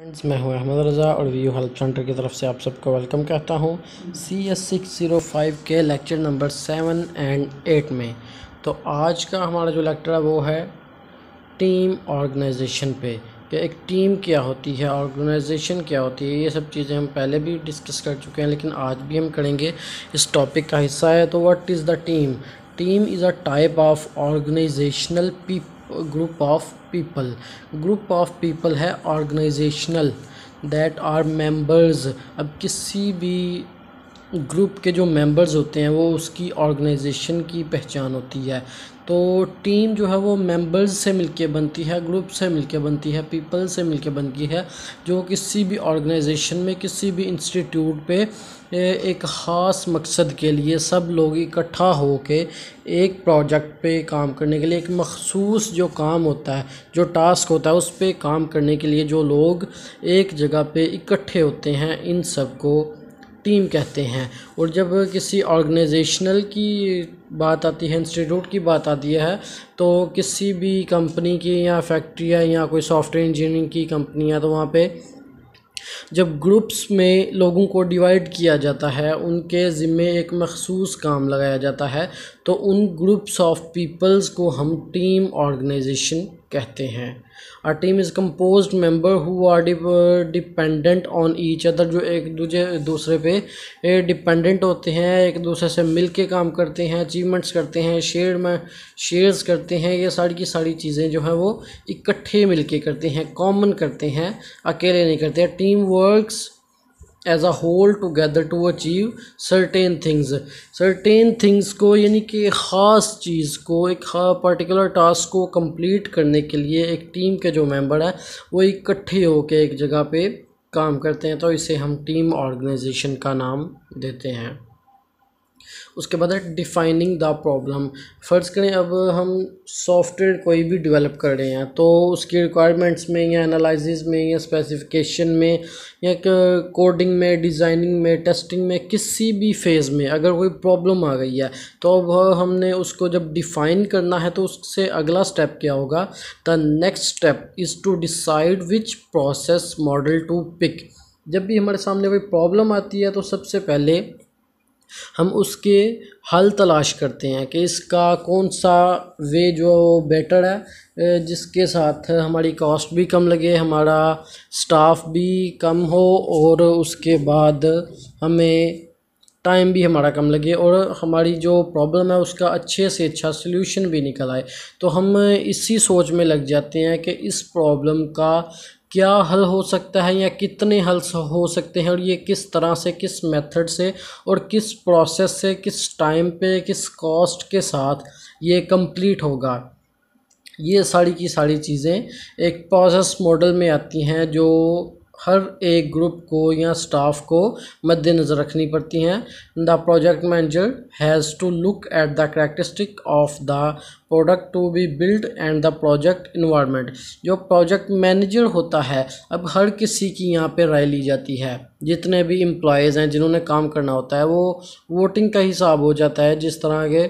friends मैं हूं अहमद रज़ा और व्यू हेल्प सेंटर की तरफ से आप सबको वेलकम कहता हूं C S six zero five के lecture number seven and eight में तो आज का हमारा जो लेक्चर है वो है टीम ऑर्गेनाइजेशन पे कि एक टीम क्या होती है ऑर्गेनाइजेशन क्या होती है ये सब चीज़ें हम पहले भी डिस्कस कर चुके हैं लेकिन आज भी हम करेंगे इस टॉपिक का हिस्सा है तो what is the team team is a type of organisational people group of people group of people है ऑर्गेनाइजेशनल दैट आर मेंबर्स अब किसी भी ग्रुप के जो मेंबर्स होते हैं वो उसकी ऑर्गेनाइजेशन की पहचान होती है तो टीम जो है वो मेंबर्स से मिलके बनती है ग्रुप से मिलके बनती है पीपल से मिलके बनती है जो किसी भी ऑर्गेनाइजेशन में किसी भी इंस्टीट्यूट पे एक ख़ास मकसद के लिए सब लोग इकट्ठा हो के एक प्रोजेक्ट पे काम करने के लिए एक मखसूस जो काम होता है जो टास्क होता है उस पर काम करने के लिए जो लोग एक जगह पर इकट्ठे होते हैं इन सब को टीम कहते हैं और जब किसी ऑर्गेनाइजेशनल की बात आती है इंस्टीट्यूट की बात आती है तो किसी भी कंपनी की या फैक्ट्री है या कोई सॉफ्टवेयर इंजीनियरिंग की कंपनी है तो वहाँ पे जब ग्रुप्स में लोगों को डिवाइड किया जाता है उनके ज़िम्मे एक मखसूस काम लगाया जाता है तो उन ग्रुप्स ऑफ पीपल्स को हम टीम ऑर्गेनाइजेशन कहते हैं a team is compose member who are dependent on each other जो एक दूजे दूसरे पे डिपेंडेंट होते हैं एक दूसरे से मिल के काम करते हैं अचीवमेंट्स करते हैं शेयर में शेयर्स करते हैं ये सारी की सारी चीज़ें जो हैं वो इकट्ठे मिल के करते हैं कॉमन करते हैं अकेले नहीं करते team works as a whole together to achieve certain things certain things को यानी कि ख़ास चीज़ को एक पर्टिकुलर टास्क को कम्प्लीट करने के लिए एक टीम के जो मेम्बर हैं वो इकट्ठे होकर एक जगह पर काम करते हैं तो इसे हम टीम ऑर्गेनाइजेशन का नाम देते हैं उसके बाद है डिफाइनिंग द प्रॉब्लम फ़र्ज़ करें अब हम सॉफ्टवेयर कोई भी डेवलप कर रहे हैं तो उसकी रिक्वायरमेंट्स में या एनालिसिस में या स्पेसिफिकेशन में या कोडिंग में डिज़ाइनिंग में टेस्टिंग में किसी भी फेज़ में अगर कोई प्रॉब्लम आ गई है तो अब हमने उसको जब डिफ़ाइन करना है तो उससे अगला स्टेप क्या होगा the next step is to decide which process model to pick जब भी हमारे सामने कोई प्रॉब्लम आती है तो सबसे पहले हम उसके हल तलाश करते हैं कि इसका कौन सा वे जो बेटर है जिसके साथ हमारी कॉस्ट भी कम लगे हमारा स्टाफ भी कम हो और उसके बाद हमें टाइम भी हमारा कम लगे और हमारी जो प्रॉब्लम है उसका अच्छे से अच्छा सोल्यूशन भी निकल आए तो हम इसी सोच में लग जाते हैं कि इस प्रॉब्लम का क्या हल हो सकता है या कितने हल हो सकते हैं और ये किस तरह से किस मेथड से और किस प्रोसेस से किस टाइम पे किस कॉस्ट के साथ ये कंप्लीट होगा ये सारी की सारी चीज़ें एक प्रोसेस मॉडल में आती हैं जो हर एक ग्रुप को या स्टाफ को मद्देनज़र रखनी पड़ती हैं the project manager has to look at the characteristic of the product to be build and the project environment जो प्रोजेक्ट मैनेजर होता है अब हर किसी की यहाँ पे राय ली जाती है जितने भी एम्प्लॉयज़ हैं जिन्होंने काम करना होता है वो वोटिंग का हिसाब हो जाता है जिस तरह के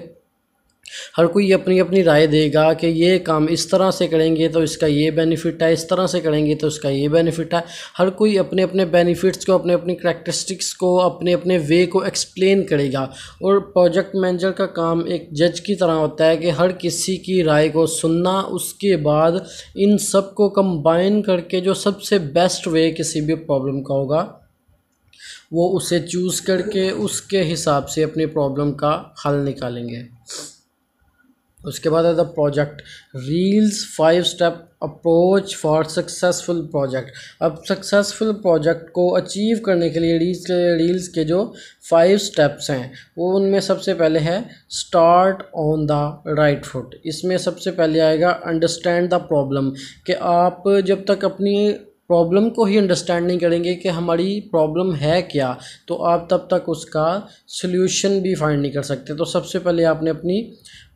हर कोई अपनी अपनी राय देगा कि ये काम इस तरह से करेंगे तो इसका ये बेनिफिट है इस तरह से करेंगे तो इसका ये बेनिफिट है हर कोई अपने अपने बेनिफिट्स को अपने अपने करेक्टरिस्टिक्स को अपने अपने वे को एक्सप्लेन करेगा और प्रोजेक्ट मैनेजर का काम एक जज की तरह होता है कि हर किसी की राय को सुनना उसके बाद इन सब को कम्बाइन करके जो सबसे बेस्ट वे किसी भी प्रॉब्लम का होगा वो उसे चूज़ करके उसके हिसाब से अपनी प्रॉब्लम का हल निकालेंगे उसके बाद है the project reels five step approach for successful project अब सक्सेसफुल प्रोजेक्ट को अचीव करने के लिए रील्स के रील्स के जो फाइव स्टेप्स हैं वो उनमें सबसे पहले है start on the right foot इसमें सबसे पहले आएगा अंडरस्टैंड द प्रॉब्लम कि आप जब तक अपनी प्रॉब्लम को ही अंडरस्टैंड नहीं करेंगे कि हमारी प्रॉब्लम है क्या तो आप तब तक उसका सोल्यूशन भी फाइंड नहीं कर सकते तो सबसे पहले आपने अपनी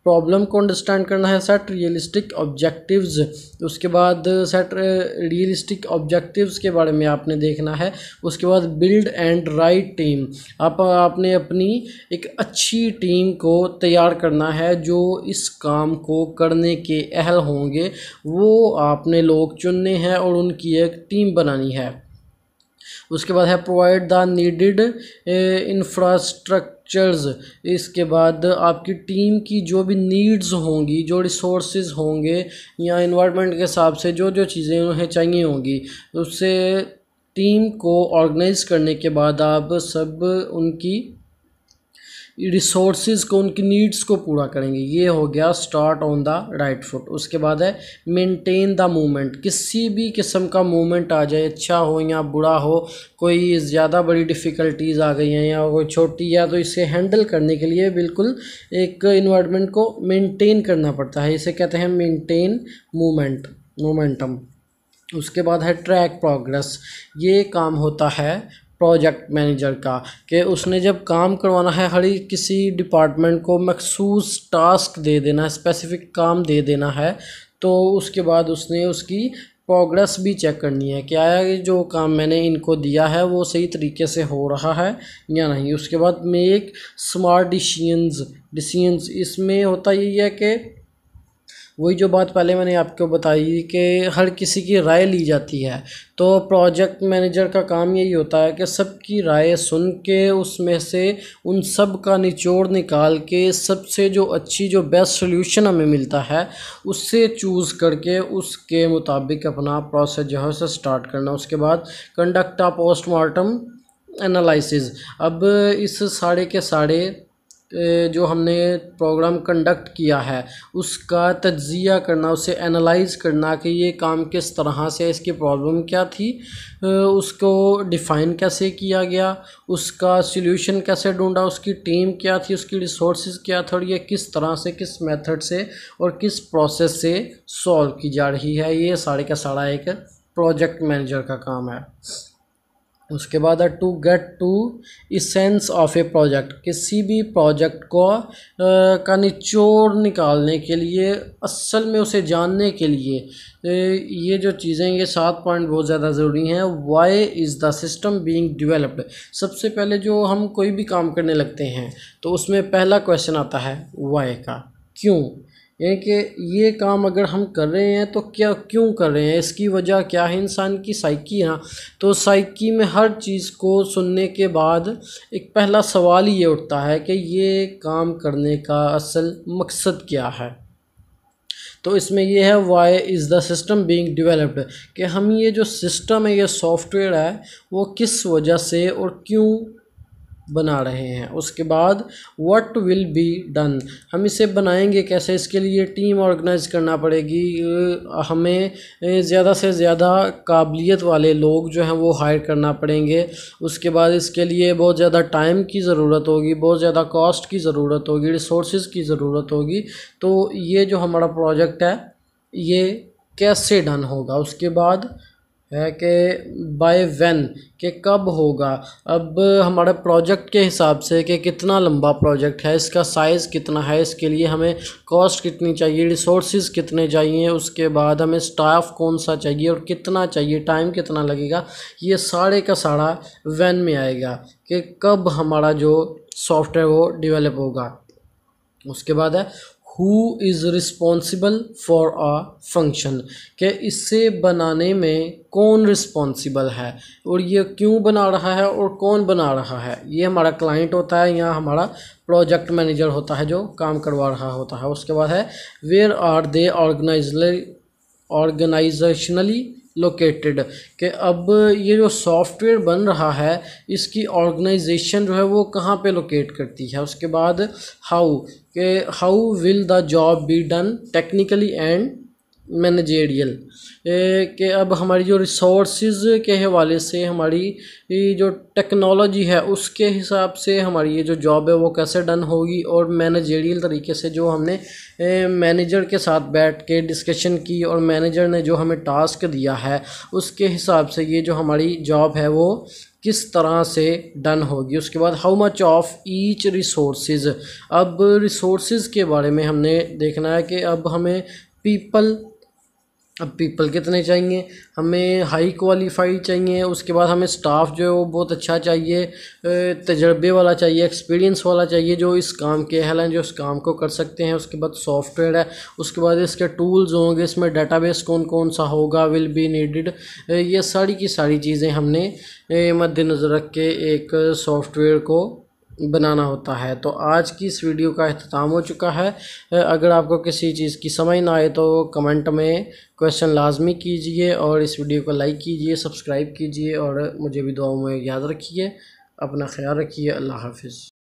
प्रॉब्लम को अंडरस्टैंड करना है सेट रियलिस्टिक ऑब्जेक्टिव्स उसके बाद सेट रियलिस्टिक ऑब्जेक्टिव्स के बारे में आपने देखना है उसके बाद बिल्ड एंड राइट टीम आप आपने अपनी एक अच्छी टीम को तैयार करना है जो इस काम को करने के अहल होंगे वो आपने लोग चुनने हैं और उनकी एक टीम बनानी है उसके बाद है provide the needed infrastructure structures इसके बाद आपकी टीम की जो भी नीड्स होंगी जो रिसोर्स होंगे या इन्वायरमेंट के हिसाब से जो जो चीज़ें उन्हें चाहिए होंगी उससे टीम को ऑर्गेनाइज़ करने के बाद आप सब उनकी रिसोर्स को उनकी नीड्स को पूरा करेंगे ये हो गया start on the right foot उसके बाद है मेंटेन द मूवमेंट किसी भी किस्म का मूवमेंट आ जाए अच्छा हो या बुरा हो कोई ज़्यादा बड़ी डिफ़िकल्टीज़ आ गई हैं या कोई छोटी या तो इसे हैंडल करने के लिए बिल्कुल एक इन्वायरमेंट को मेंटेन करना पड़ता है इसे कहते हैं मेंटेन मूवमेंट मोमेंटम उसके बाद है ट्रैक प्रोग्रेस ये काम होता है प्रोजेक्ट मैनेजर का कि उसने जब काम करवाना है हर किसी डिपार्टमेंट को मखसूस टास्क दे देना है स्पेसिफिक काम दे देना है तो उसके बाद उसने उसकी प्रोग्रेस भी चेक करनी है क्या कि जो काम मैंने इनको दिया है वो सही तरीके से हो रहा है या नहीं उसके बाद मेक स्मार्ट डिसीजंस डिसीजंस इसमें होता यही है कि वही जो बात पहले मैंने आपको बताई कि हर किसी की राय ली जाती है तो प्रोजेक्ट मैनेजर का काम यही होता है कि सबकी राय सुन के उसमें से उन सब का निचोड़ निकाल के सबसे जो अच्छी जो बेस्ट सोल्यूशन हमें मिलता है उससे चूज़ करके उसके मुताबिक अपना प्रोसेस जो है उसे स्टार्ट करना उसके बाद कंडक्ट आ पोस्टमार्टम एनालिस अब इस साड़े के साड़े जो हमने प्रोग्राम कंडक्ट किया है उसका तजिया करना उसे एनालाइज करना कि ये काम किस तरह से इसकी प्रॉब्लम क्या थी उसको डिफ़ाइन कैसे किया गया उसका सोल्यूशन कैसे ढूंढा उसकी टीम क्या थी उसकी रिसोर्स क्या था और ये किस तरह से किस मेथड से और किस प्रोसेस से सॉल्व की जा रही है ये सारे का सारा एक प्रोजेक्ट मैनेजर का काम है उसके बाद है to get to essence of a project किसी भी प्रोजेक्ट को का निचोड़ निकालने के लिए असल में उसे जानने के लिए ये जो चीज़ें ये सात पॉइंट बहुत ज़्यादा ज़रूरी हैं why is the system being developed सबसे पहले जो हम कोई भी काम करने लगते हैं तो उसमें पहला क्वेश्चन आता है वाई का क्यों यानी कि ये काम अगर हम कर रहे हैं तो क्या क्यों कर रहे हैं इसकी वजह क्या है इंसान की साइकी है तो साइकी में हर चीज़ को सुनने के बाद एक पहला सवाल ये उठता है कि ये काम करने का असल मकसद क्या है तो इसमें यह है why is the system being developed कि हम ये जो सिस्टम है ये सॉफ्टवेयर है वो किस वजह से और क्यों बना रहे हैं उसके बाद व्हाट विल बी डन हम इसे बनाएंगे कैसे इसके लिए टीम ऑर्गेनाइज करना पड़ेगी हमें ज़्यादा से ज़्यादा काबिलियत वाले लोग जो हैं वो हायर करना पड़ेंगे उसके बाद इसके लिए बहुत ज़्यादा टाइम की ज़रूरत होगी बहुत ज़्यादा कॉस्ट की ज़रूरत होगी रिसोर्स की ज़रूरत होगी तो ये जो हमारा प्रोजेक्ट है ये कैसे डन होगा उसके बाद है कि बाय व्हेन कि कब होगा अब हमारे प्रोजेक्ट के हिसाब से कि कितना लंबा प्रोजेक्ट है इसका साइज़ कितना है इसके लिए हमें कॉस्ट कितनी चाहिए रिसोर्सेज कितने चाहिए उसके बाद हमें स्टाफ कौन सा चाहिए और कितना चाहिए टाइम कितना लगेगा ये सारे का सारा वैन में आएगा कि कब हमारा जो सॉफ्टवेयर वो डिवेलप होगा उसके बाद है who is responsible for a function के इसे बनाने में कौन रिस्पॉन्सिबल है और ये क्यों बना रहा है और कौन बना रहा है ये हमारा क्लाइंट होता है या हमारा प्रोजेक्ट मैनेजर होता है जो काम करवा रहा होता है उसके बाद है where are they organize organizationally located कि अब ये जो सॉफ्टवेयर बन रहा है इसकी ऑर्गेनाइजेशन जो है वो कहाँ पे लोकेट करती है उसके बाद हाउ के how will the job be done technically and managerial के अब हमारी जो रिसोर्स के हवाले से हमारी जो टेक्नोलॉजी है उसके हिसाब से हमारी ये जो जॉब है वो कैसे डन होगी और मैनेजेरियल तरीके से जो हमने मैनेजर के साथ बैठ के डिस्कशन की और मैनेजर ने जो हमें टास्क दिया है उसके हिसाब से ये जो हमारी जॉब है वो किस तरह से डन होगी उसके बाद how much of each resource अब रिसोर्स के बारे में हमने देखना है कि अब हमें पीपल अब पीपल कितने चाहिए हमें हाई क्वालिफाइड चाहिए उसके बाद हमें स्टाफ जो है वो बहुत अच्छा चाहिए तजर्बे वाला चाहिए एक्सपीरियंस वाला चाहिए जो इस काम के अहल हैं जो इस काम को कर सकते हैं उसके बाद सॉफ्टवेयर है उसके बाद इसके टूल्स होंगे इसमें डेटाबेस कौन कौन सा होगा विल बी नीडेड ये सारी की सारी चीज़ें हमने मद्दनज़र रख के एक सॉफ्टवेयर को बनाना होता है तो आज की इस वीडियो का अख्ताम हो चुका है अगर आपको किसी चीज़ की समझ ना आए तो कमेंट में क्वेश्चन लाजमी कीजिए और इस वीडियो को लाइक कीजिए सब्सक्राइब कीजिए और मुझे भी दुआओं में याद रखिए अपना ख्याल रखिए अल्लाह हाफिज़